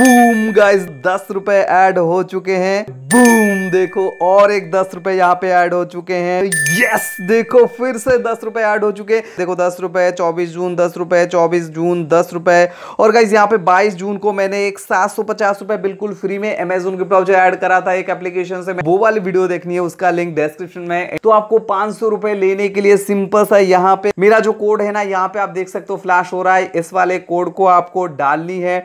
boom guys दस रुपए add हो चुके हैं बूम देखो और एक दस रुपए यहाँ पे ऐड हो चुके हैं यस देखो फिर से दस रुपए ऐड हो चुके देखो दस रुपए चौबीस जून दस रुपए चौबीस जून दस रुपए और गाइज यहाँ पे बाईस जून को मैंने एक सात सौ पचास रुपए बिल्कुल फ्री में अमेजोन के वाउचर ऐड करा था एक एप्लीकेशन से वो वाली वीडियो देखनी है उसका लिंक डिस्क्रिप्शन में तो आपको पांच सौ रुपए लेने के लिए सिंपल सा यहाँ पे मेरा जो कोड है ना यहाँ पे आप देख सकते हो फ्लैश हो रहा है इस वाले कोड को आपको डालनी है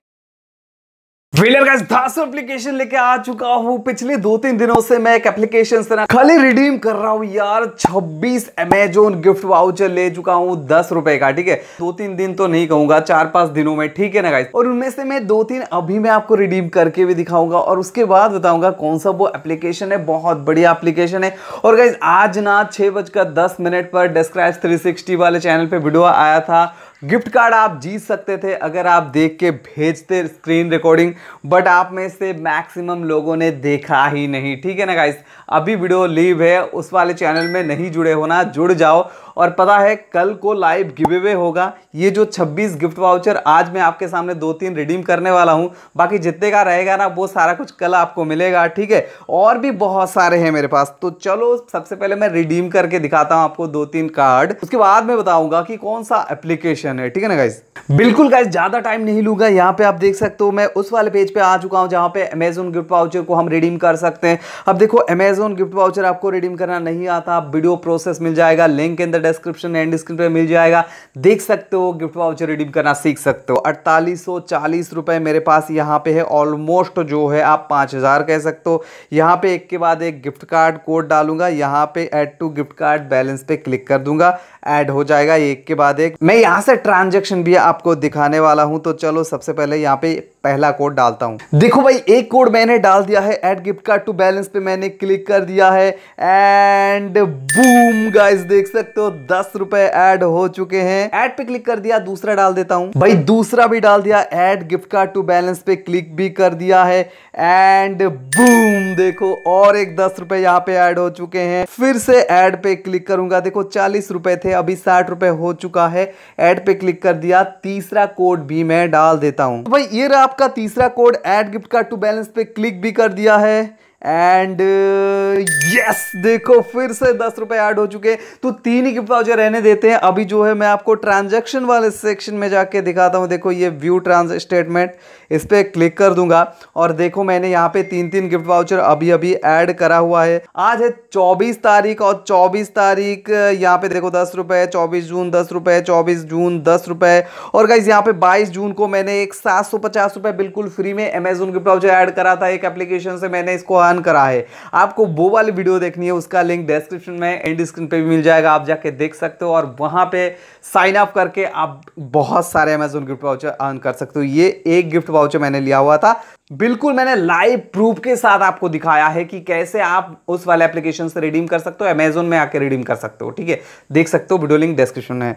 वेलर गाइस धासु एप्लीकेशन लेके आ चुका हूँ पिछले दो तीन दिनों से मैं एक एप्लीकेशन से ना खाली रिडीम कर रहा हूँ यार 26 अमेजोन गिफ्ट वाउचर ले चुका हूँ दस रुपए का ठीक है दो तीन दिन तो नहीं कहूंगा चार पांच दिनों में ठीक है ना गाइस और उनमें से मैं दो तीन अभी मैं आपको रिडीम करके भी दिखाऊंगा और उसके बाद बताऊंगा कौन सा वो एप्लीकेशन है बहुत बढ़िया एप्लीकेशन है और गाइज आज ना छह बजकर दस मिनट पर डेस्क्राइब थ्री वाले चैनल पर वीडियो आया था गिफ्ट कार्ड आप जीत सकते थे अगर आप देख के भेजते स्क्रीन रिकॉर्डिंग बट आप में से मैक्सिमम लोगों ने देखा ही नहीं ठीक है ना गाइस अभी वीडियो लीव है उस वाले चैनल में नहीं जुड़े होना जुड़ जाओ और पता है कल को लाइव गिव अवे होगा ये जो 26 गिफ्ट वाउचर आज मैं आपके सामने दो तीन रिडीम करने वाला हूँ बाकी जितने का रहेगा ना वो सारा कुछ कल आपको मिलेगा ठीक है और भी बहुत सारे हैं मेरे पास तो चलो सबसे पहले मैं रिडीम करके दिखाता हूँ आपको दो तीन कार्ड उसके बाद में बताऊंगा कि कौन सा एप्लीकेशन है ठीक है ना गाइज बिल्कुल गाइज ज़्यादा टाइम नहीं लूंगा यहाँ पे आप देख सकते हो मैं उस वाले पेज पे आ चुका हूँ जहाँ पे अमेजोन गिफ्ट वाउचर को हम रिडीम कर सकते हैं अब देखो अमेजोन गिफ्ट वाउचर आपको रिडीम करना नहीं आता वीडियो प्रोसेस मिल जाएगा लिंक के अंदर डिस्क्रिप्शन एंड स्क्रीन पर मिल जाएगा देख सकते हो गिफ्ट वाउचर रिडीम करना सीख सकते हो अड़तालीस रुपए मेरे पास यहाँ पे है ऑलमोस्ट जो है आप पाँच हज़ार कह सकते हो यहाँ पे एक के बाद एक गिफ्ट कार्ड कोड डालूंगा यहाँ पे add to gift card balance पे क्लिक कर दूंगा ऐड हो जाएगा एक के बाद एक मैं यहाँ से ट्रांजेक्शन भी आपको दिखाने वाला हूँ तो चलो सबसे पहले यहाँ पे पहला कोड डालता हूँ देखो भाई एक कोड मैंने डाल दिया है add gift card to balance पे मैंने क्लिक कर दिया है एंड बूम गाइस देख सकते हो दस रुपए एड हो चुके हैं एड पे क्लिक कर दिया दूसरा डाल देता हूं भाई दूसरा भी डाल दिया add gift card to balance पे क्लिक भी कर दिया है एंड बूम देखो और एक दस रुपए यहाँ पे एड हो चुके हैं फिर से एड पे क्लिक करूंगा देखो चालीस रुपए थे अभी साठ रुपए हो चुका है एड पे क्लिक कर दिया तीसरा कोड भी मैं डाल देता हूं तो भाई ये रहा आपका तीसरा code add gift card to balance पे क्लिक भी कर दिया है एंड यस uh, देखो फिर से दस रुपए ऐड हो चुके तो तीन ही गिफ्ट वाउचर रहने देते हैं अभी जो है मैं आपको ट्रांजैक्शन वाले सेक्शन में जाके दिखाता हूँ देखो ये व्यू ट्रांस स्टेटमेंट इस पर क्लिक कर दूंगा और देखो मैंने यहाँ पे तीन तीन गिफ्ट वाउचर अभी अभी ऐड करा हुआ है आज है चौबीस तारीख और चौबीस तारीख यहाँ पे देखो दस रुपये चौबीस जून दस रुपये चौबीस जून दस रुपये और गाइज यहाँ पे बाईस जून को मैंने एक सात सौ पचास बिल्कुल फ्री में अमेजोन गिफ्ट वाउचर ऐड करा था एक एप्लीकेशन से मैंने इसको प्रदान करा है आपको वो वाली वीडियो देखनी है उसका लिंक डिस्क्रिप्शन में एंड स्क्रीन पे भी मिल जाएगा आप जाके देख सकते हो और वहाँ पर साइन अप करके आप बहुत सारे अमेजोन गिफ्ट वाउचर अर्न कर सकते हो ये एक गिफ्ट वाउचर मैंने लिया हुआ था बिल्कुल मैंने लाइव प्रूफ के साथ आपको दिखाया है कि कैसे आप उस वाले एप्लीकेशन से रिडीम कर सकते हो अमेजोन में आके रिडीम कर सकते हो ठीक है देख सकते हो वीडियो लिंक डिस्क्रिप्शन में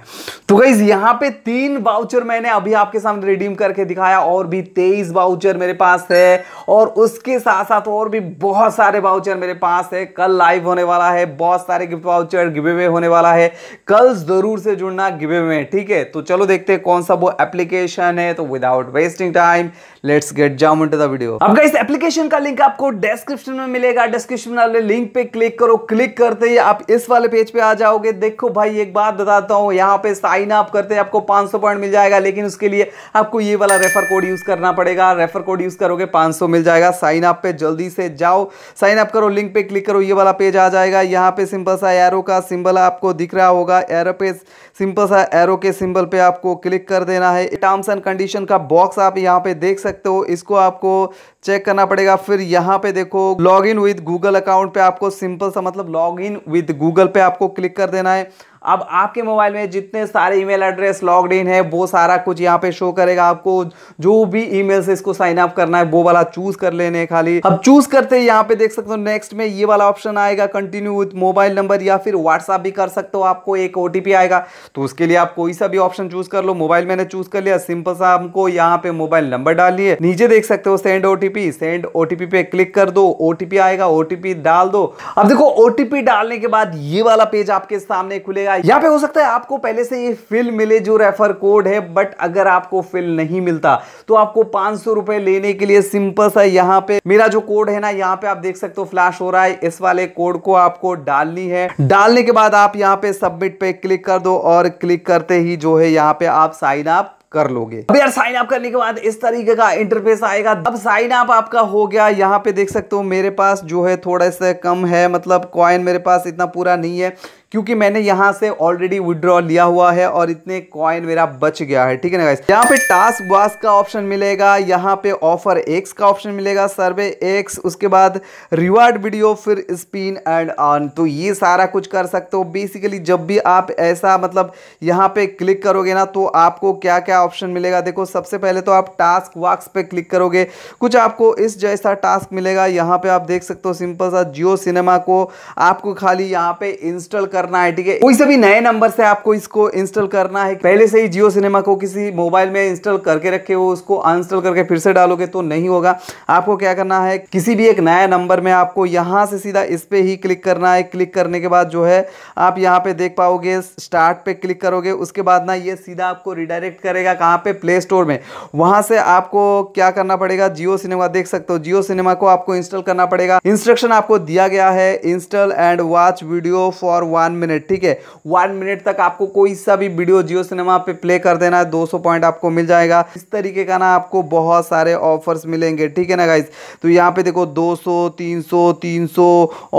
तो गाइज यहाँ पे तीन बाउचर मैंने अभी आपके सामने रिडीम करके दिखाया और भी तेईस बाउचर मेरे पास है और उसके साथ साथ और भी बहुत सारे बाउचर मेरे पास है कल लाइव होने वाला है बहुत सारे गिफ्ट बाउचर गिवे वे होने वाला है कल जरूर से जुड़ना गिवे वे ठीक है तो चलो देखते हैं कौन सा वो एप्लीकेशन है तो without wasting time let's get jump to the था वीडियो अब इस एप्लीकेशन का लिंक आपको डिस्क्रिप्शन में मिलेगा डिस्क्रिप्शन वाले लिंक पे क्लिक करो क्लिक करते ही आप इस वाले पेज पे आ जाओगे देखो भाई एक बात बताता हूँ यहाँ पे साइन अप करते हैं आपको 500 पॉइंट मिल जाएगा लेकिन उसके लिए आपको ये वाला रेफर कोड यूज करना पड़ेगा रेफर कोड यूज करोगे पांच मिल जाएगा साइन अप पे जल्दी से जाओ साइन अप करो लिंक पे क्लिक करो ये वाला पेज आ जाएगा यहाँ पे सिंपल सा एरो का सिंबल आपको दिख रहा होगा एरो पे सिंपल सा एरो के सिंबल पे आपको क्लिक कर देना है टर्म्स एंड कंडीशन का बॉक्स आप यहाँ पे देख सकते हो इसको आपको आपको चेक करना पड़ेगा फिर यहाँ पे देखो log in with Google account पे आपको सिंपल सा मतलब लॉग इन विद गूगल पे आपको क्लिक कर देना है अब आपके मोबाइल में जितने सारे ईमेल एड्रेस लॉग इन है वो सारा कुछ यहाँ पे शो करेगा आपको जो भी ईमेल से इसको साइन अप करना है वो वाला चूज कर लेने खाली अब चूज करते हैं यहाँ पे देख सकते हो नेक्स्ट में ये वाला ऑप्शन आएगा कंटिन्यू विथ मोबाइल नंबर या फिर व्हाट्सअप भी कर सकते हो आपको एक ओ आएगा तो उसके लिए आप कोई सा भी ऑप्शन चूज कर लो मोबाइल मैंने चूज कर लिया सिंपल सा हमको यहाँ पे मोबाइल नंबर डालिए नीचे देख सकते हो सेंड ओटीपी सेंड ओटीपी पे क्लिक कर दो ओटीपी आएगा ओटीपी डाल दो अब देखो ओटीपी डालने के बाद ये वाला पेज आपके सामने खुलेगा है यहाँ पे हो सकता है आपको पहले से ये फिल मिले जो रेफर कोड है बट अगर आपको फिल नहीं मिलता तो आपको पांच सौ रुपए लेने के लिए सिंपल सा यहाँ पे मेरा जो कोड है ना यहाँ पे आप देख सकते हो फ्लैश हो रहा है इस वाले कोड को आपको डालनी है डालने के बाद आप यहाँ पे सबमिट पे क्लिक कर दो और क्लिक करते ही जो है यहाँ पे आप साइन अप कर लोगे अब यार साइन अप करने के बाद इस तरीके का इंटरफेस आएगा अब साइन अप आपका हो गया यहाँ पे देख सकते हो मेरे पास जो है थोड़ा सा कम है मतलब कॉइन मेरे पास इतना पूरा नहीं है क्योंकि मैंने यहां से ऑलरेडी विड्रॉ लिया हुआ है और इतने कॉइन मेरा बच गया है ठीक है ना गाइस यहाँ पे टास्क बास का ऑप्शन मिलेगा यहाँ पे ऑफर एक्स का ऑप्शन मिलेगा सर्वे एक्स उसके बाद रिवार्ड वीडियो फिर स्पिन एंड ऑन तो ये सारा कुछ कर सकते हो बेसिकली जब भी आप ऐसा मतलब यहाँ पे क्लिक करोगे ना तो आपको क्या क्या ऑप्शन मिलेगा देखो सबसे पहले तो आप टास्क वाक्स पे क्लिक करोगे कुछ आपको इस जैसा टास्क मिलेगा यहाँ पे आप देख सकते हो सिंपल सा जियो सिनेमा को आपको खाली यहाँ पे इंस्टॉल कर करना है ठीक है कोई से भी नए नंबर से आपको इसको इंस्टॉल करना है पहले से ही जियो सिनेमा को किसी मोबाइल में इंस्टॉल करके रखे हो उसको अनइंस्टॉल करके फिर से डालोगे तो नहीं होगा आपको क्या करना है किसी भी एक नया नंबर में आपको यहां से सीधा इस पे ही क्लिक करना है क्लिक करने के बाद जो है आप यहाँ पे देख पाओगे स्टार्ट पे क्लिक करोगे उसके बाद ना ये सीधा आपको रिडायरेक्ट करेगा कहाँ पे प्ले स्टोर में वहां से आपको क्या करना पड़ेगा जियो सिनेमा देख सकते हो जियो सिनेमा को आपको इंस्टॉल करना पड़ेगा इंस्ट्रक्शन आपको दिया गया है install and watch video for one one minute ठीक है वन मिनट तक आपको कोई सा भी वीडियो जियो सिनेमा पे प्ले कर देना है 200 पॉइंट आपको मिल जाएगा इस तरीके का ना आपको बहुत सारे ऑफर्स मिलेंगे ठीक है ना गाइज तो यहाँ पे देखो 200 300 300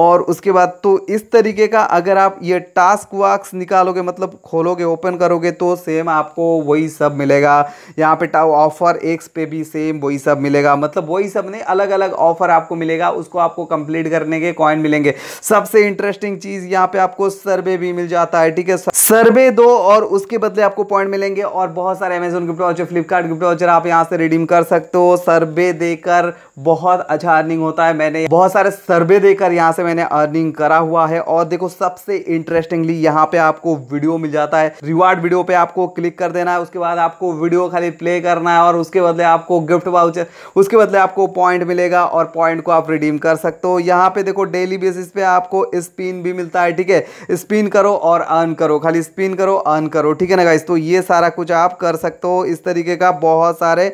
और उसके बाद तो इस तरीके का अगर आप ये टास्क वाक्स निकालोगे मतलब खोलोगे ओपन करोगे तो सेम आपको वही सब मिलेगा यहाँ पे ऑफर एक्स पे भी सेम वही सब मिलेगा मतलब वही सब नहीं अलग अलग ऑफर आपको मिलेगा उसको आपको कंप्लीट करने के कॉइन मिलेंगे सबसे इंटरेस्टिंग चीज़ यहाँ पे आपको सर्वे भी मिल जाता है ठीक है सर्वे दो और उसके बदले आपको पॉइंट मिलेंगे और बहुत सारे Amazon gift voucher Flipkart gift voucher आप यहाँ से रिडीम कर सकते हो सर्वे देकर बहुत अच्छा अर्निंग होता है मैंने बहुत सारे सर्वे देकर यहाँ से मैंने अर्निंग करा हुआ है और देखो सबसे इंटरेस्टिंगली यहाँ पे आपको वीडियो मिल जाता है रिवार्ड वीडियो पे आपको क्लिक कर देना है उसके बाद आपको वीडियो खाली प्ले करना है और उसके बदले आपको गिफ्ट वाउचर उसके बदले आपको पॉइंट मिलेगा और पॉइंट को आप रिडीम कर सकते हो यहाँ पे देखो डेली बेसिस पे आपको स्पिन भी मिलता है ठीक है स्पिन करो और अर्न करो खाली स्पिन करो अर्न करो ठीक है ना गाइस तो ये सारा कुछ आप कर सकते हो इस तरीके का बहुत सारे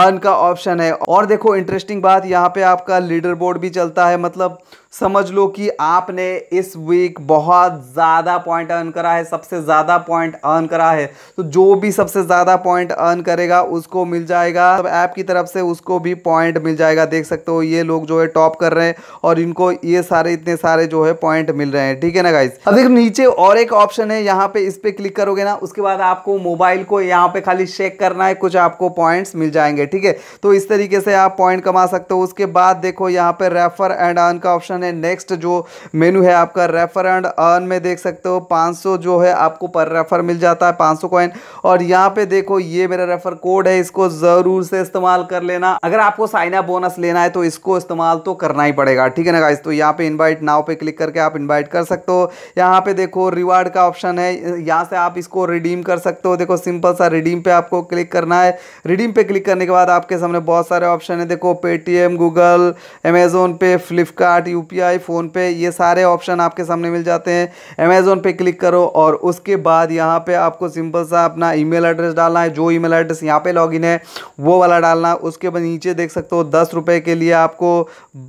अर्न का ऑप्शन है और देखो इंटरेस्टिंग बात यहाँ पे आपका लीडर बोर्ड भी चलता है मतलब समझ लो कि आपने इस वीक बहुत ज़्यादा पॉइंट अर्न करा है सबसे ज़्यादा पॉइंट अर्न करा है तो जो भी सबसे ज़्यादा पॉइंट अर्न करेगा उसको मिल जाएगा तो ऐप की तरफ से उसको भी पॉइंट मिल जाएगा देख सकते हो ये लोग जो है टॉप कर रहे हैं और इनको ये सारे इतने सारे जो है पॉइंट मिल रहे हैं ठीक है ना गाइज अब देखो नीचे और एक ऑप्शन है यहाँ पे इस पर क्लिक करोगे ना उसके बाद आपको मोबाइल को यहाँ पे खाली चेक करना है कुछ आपको पॉइंट्स मिल जाएंगे ठीक है तो इस तरीके से आप पॉइंट कमा सकते हो उसके बाद देखो यहाँ पे रेफर एंड अर्न का ऑप्शन ऑप्शन है नेक्स्ट जो मेनू है आपका रेफर एंड अर्न में देख सकते हो 500 जो है आपको पर रेफर मिल जाता है 500 कॉइन और यहाँ पे देखो ये मेरा रेफर कोड है इसको ज़रूर से इस्तेमाल कर लेना अगर आपको साइन अप बोनस लेना है तो इसको इस्तेमाल तो करना ही पड़ेगा ठीक है ना गाइस तो यहाँ पे इनवाइट नाव पे क्लिक करके आप इनवाइट कर सकते हो यहाँ पे देखो रिवार्ड का ऑप्शन है यहाँ से आप इसको रिडीम कर सकते हो देखो सिंपल सा रिडीम पे आपको क्लिक करना है रिडीम पे क्लिक करने के बाद आपके सामने बहुत सारे ऑप्शन है देखो पेटीएम गूगल अमेजोन पे फ्लिपकार्ट यू यूपीआई फ़ोनपे ये सारे ऑप्शन आपके सामने मिल जाते हैं अमेज़ोन पे क्लिक करो और उसके बाद यहाँ पे आपको सिंपल सा अपना ईमेल एड्रेस डालना है जो ईमेल एड्रेस यहाँ पे लॉगिन है वो वाला डालना है उसके बाद नीचे देख सकते हो दस रुपये के लिए आपको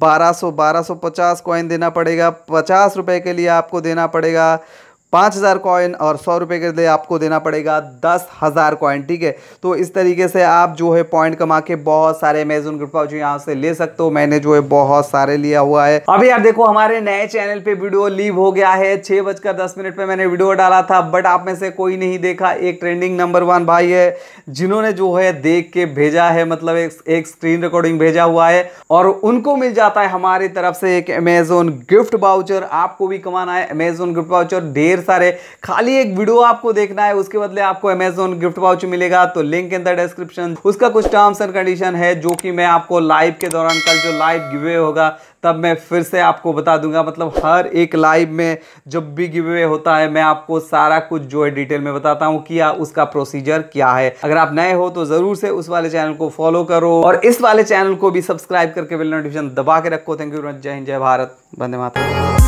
बारह सौ बारह सौ पचास कॉइन देना पड़ेगा पचास रुपये के लिए आपको देना पड़ेगा पाँच हज़ार कॉइन और सौ रुपये के लिए आपको देना पड़ेगा दस हज़ार कॉइन ठीक है तो इस तरीके से आप जो है पॉइंट कमा के बहुत सारे अमेजोन ग्रुप जो यहाँ से ले सकते हो मैंने जो है बहुत सारे लिया हुआ है अभी यार देखो हमारे नए चैनल पे वीडियो लीव हो गया है छः बजकर दस मिनट पर मैंने वीडियो डाला था बट आप में से कोई नहीं देखा एक ट्रेंडिंग नंबर वन भाई है जिन्होंने जो है देख के भेजा है मतलब एक, एक स्क्रीन रिकॉर्डिंग भेजा हुआ है और उनको मिल जाता है हमारी तरफ से एक अमेजोन गिफ्ट बाउचर आपको भी कमाना है अमेजोन गिफ्ट बाउचर ढेर सारे खाली एक वीडियो आपको देखना है उसके बदले आपको अमेजोन गिफ्ट पाउच मिलेगा तो लिंक इन द डिस्क्रिप्शन उसका कुछ टर्म्स एंड कंडीशन है जो कि मैं आपको लाइव के दौरान कल जो लाइव गिवे होगा तब मैं फिर से आपको बता दूंगा मतलब हर एक लाइव में जब भी गिवे होता है मैं आपको सारा कुछ जो है डिटेल में बताता हूँ कि उसका प्रोसीजर क्या है अगर आप नए हो तो ज़रूर से उस वाले चैनल को फॉलो करो और इस वाले चैनल को भी सब्सक्राइब करके बिल नोटिफिकेशन दबा के रखो थैंक यू जय हिंद जय भारत वंदे माता